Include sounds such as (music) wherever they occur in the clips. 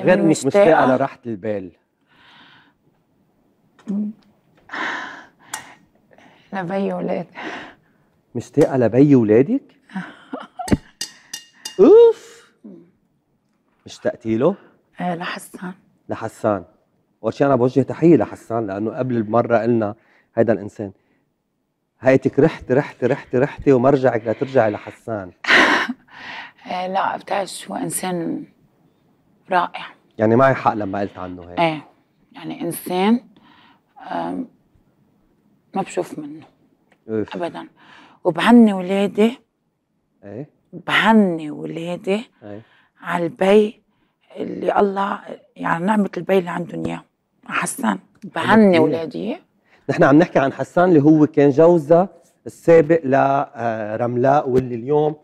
غير يعني مش مستاء على راحه البال (laughs) لبي ولاد مشتاقة لبي ولادك (laughs) اوف اشتقتي له؟ ايه لحسان لحسان اول شيء انا بوجه تحيه لحسان لانه قبل المره قلنا هيدا الانسان هيتك رحت رحت رحت رحتي ومرجعك لترجعي لحسان (laughs) آه، لا بتعرف شو انسان رائع يعني معي حق لما قلت عنه هيك ايه يعني انسان ما بشوف منه أوف. ابدا وبهني ولادي ايه بهني ولادي ايه على البي اللي الله يعني نعمه البي اللي عندهم اياه حسان بهني ولادي نحن عم نحكي عن حسان اللي هو كان جوزها السابق لرملاء آه، واللي اليوم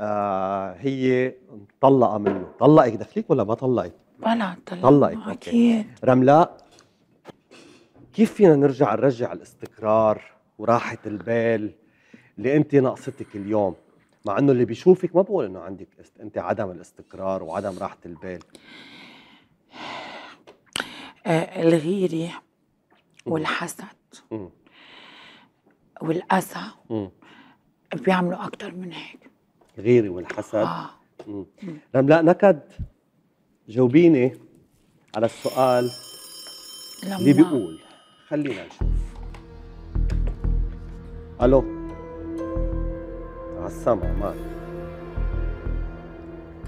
آه، هي مطلقه منه طلقك دخليك ولا ما طلقك بلا طلقت طلقت اكيد رملاء كيف فينا نرجع نرجع الاستقرار وراحه البال اللي انت ناقصتك اليوم مع انه اللي بيشوفك ما بقول انه عندك انت عدم الاستقرار وعدم راحه البال آه، الغيره والحسد والاسى بيعملوا اكثر من هيك الغيره والحسد آه. رملاء نكد جاوبيني على السؤال اللي بيقول خلينا نشوف الو على السما معك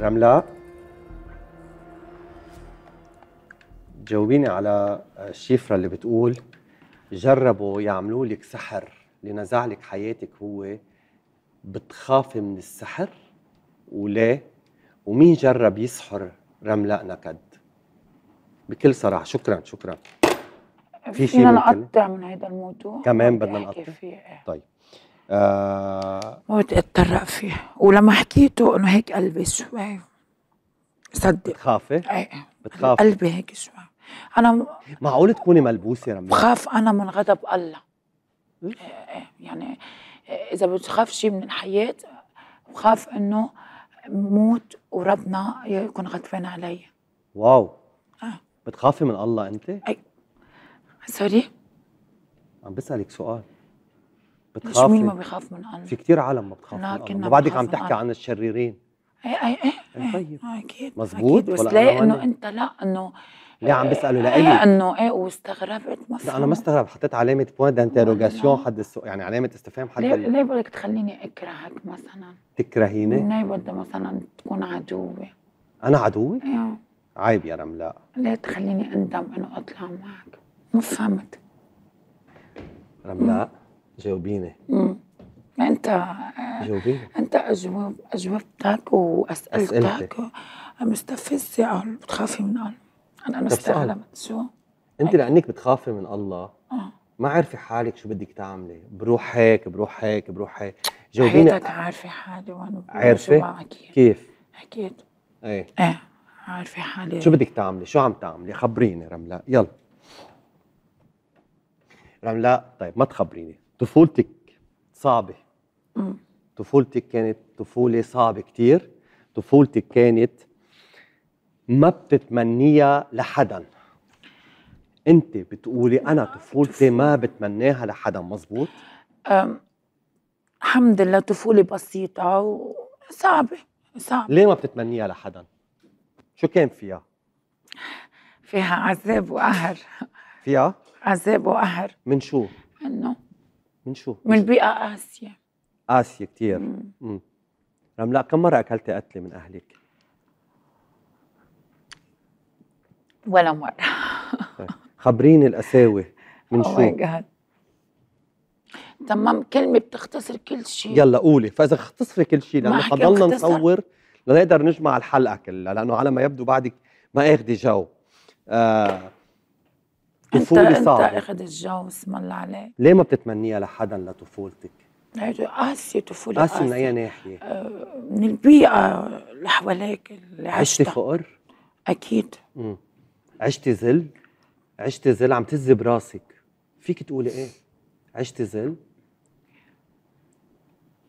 رملاء جاوبيني على الشفره اللي بتقول جربوا يعملوا لك سحر لنزع لك حياتك هو بتخافي من السحر وليه ومين جرب يسحر رملاء نكد بكل صراحه شكرا شكرا في شيء بدنا نقطع من هذا الموضوع كمان بدنا نقطع إيه. طيب آه بدي اتطرق فيه ولما حكيته انه هيك قلبي شوي صدق بتخافي؟ ايه بتخافي قلبي هيك شوي انا م... معقول تكوني ملبوسه رملاء بخاف انا من غضب الله ايه ايه يعني اذا بتخاف شيء من الحياه بخاف انه موت وربنا يكون غضبان علي واو اه بتخافي من الله انت؟ اي سوري عم بسالك سؤال بتخافي مش مين ما بيخاف من الله في كثير عالم ما بتخاف من الله وبعدك عم تحكي عن الشريرين اي اي اي طيب إيه. اكيد مزبوط اكيد بس ليه انه انت لا انه ليه عم بيسالوا لإلي؟ لانه ايه واستغربت ما لا انا ما استغرب حطيت علامه بوان دانتيروغاسيون حد السؤال يعني علامه استفهام حد ليه, ليه بدك تخليني اكرهك مثلا؟ تكرهيني؟ ليه بدي مثلا تكون عدوي؟ انا عدوي؟ ايه عيب يا رملاء ليه تخليني اندم انه اطلع معك؟ ما فهمت رملاء جاوبيني امم انت جاوبيني انت اجوب اجوبتك واسئلتك مستفزه بتخافي من قلبي انا مستعلمت شو انت لانك بتخافي من الله آه. ما عارفه حالك شو بدك تعملي بروح هيك بروح هيك بروح هيك جاوبيني حياتك عارفه حالي وانا عارفه كيف حكيت ايه ايه عارفه حالي شو بدك تعملي شو عم تعملي خبريني رملاء يلا رملاء طيب ما تخبريني طفولتك صعبه امم طفولتك كانت طفوله صعبه كثير طفولتك كانت ما بتتمنيها لحدا انت بتقولي انا طفولتي ما بتمناها لحدا مزبوط الحمد لله طفولة بسيطة وصعبة صعبة ليه ما بتتمنيها لحدا؟ شو كان فيها؟ فيها عذاب وقهر فيها؟ عذاب وقهر من شو؟ منه من شو؟ من بيئة قاسية قاسية كثير امم رملا كم مرة أكلتي قتلة من أهلك؟ ولا مرة طيب. خبريني القساوة من شو؟ تمام كلمة بتختصر كل شيء يلا قولي فإذا اختصري كل شيء لأنه حضلنا نصور لنقدر نجمع الحلقة كلها لأنه على ما يبدو بعدك ما اخذي جو آه طفولة صعبة انت اخذ الجو اسم الله عليك ليه ما بتتمنيها لحدا لطفولتك؟ هيدي قاسية طفولة قاسية من أي ناحية؟ آه من البيئة اللي حواليك اللي عشتي فقر؟ أكيد مم. عشت ذل عشت ذل عم تهز براسك فيك تقولي ايه عشت ذل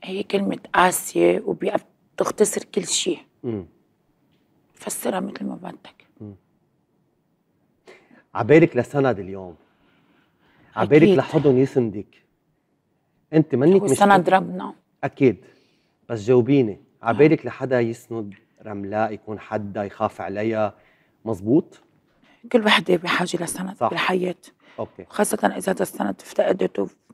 هي كلمة قاسية وبتختصر كل شيء فسرها مثل ما بدك عبالك لسند اليوم عبالك لحضن يسندك انت منك مش سند ربنا اكيد بس جاوبيني نعم. عبالك لحدا يسند رملاء يكون حدا يخاف عليها مزبوط كل وحده بحاجه لسند بالحياه اوكي خاصه اذا هذا السند افتقدته